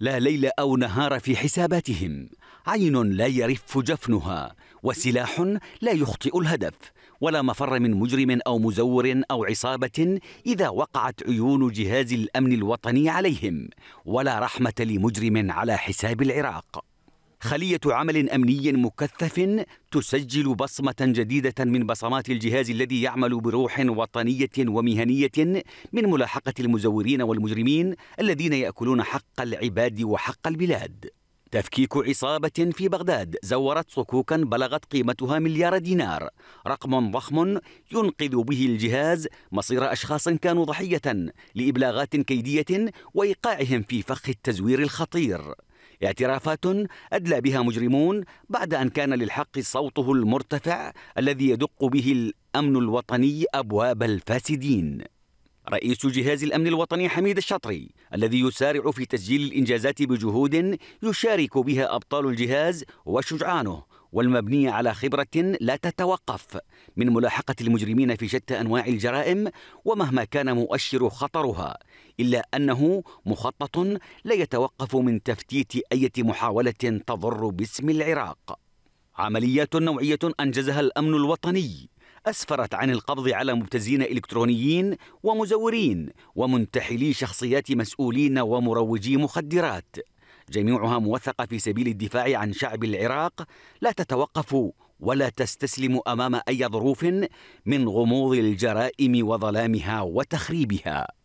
لا ليل أو نهار في حساباتهم عين لا يرف جفنها وسلاح لا يخطئ الهدف ولا مفر من مجرم أو مزور أو عصابة إذا وقعت عيون جهاز الأمن الوطني عليهم ولا رحمة لمجرم على حساب العراق خلية عمل أمني مكثف تسجل بصمة جديدة من بصمات الجهاز الذي يعمل بروح وطنية ومهنية من ملاحقة المزورين والمجرمين الذين يأكلون حق العباد وحق البلاد. تفكيك عصابة في بغداد زورت صكوكا بلغت قيمتها مليار دينار، رقم ضخم ينقذ به الجهاز مصير أشخاص كانوا ضحية لإبلاغات كيدية وإيقاعهم في فخ التزوير الخطير. اعترافات أدلى بها مجرمون بعد أن كان للحق صوته المرتفع الذي يدق به الأمن الوطني أبواب الفاسدين رئيس جهاز الأمن الوطني حميد الشطري الذي يسارع في تسجيل الإنجازات بجهود يشارك بها أبطال الجهاز وشجعانه والمبنية على خبرة لا تتوقف من ملاحقة المجرمين في شتى أنواع الجرائم ومهما كان مؤشر خطرها إلا أنه مخطط لا يتوقف من تفتيت أي محاولة تضر باسم العراق عمليات نوعية أنجزها الأمن الوطني أسفرت عن القبض على مبتزين إلكترونيين ومزورين ومنتحلي شخصيات مسؤولين ومروجي مخدرات جميعها موثقة في سبيل الدفاع عن شعب العراق لا تتوقف ولا تستسلم أمام أي ظروف من غموض الجرائم وظلامها وتخريبها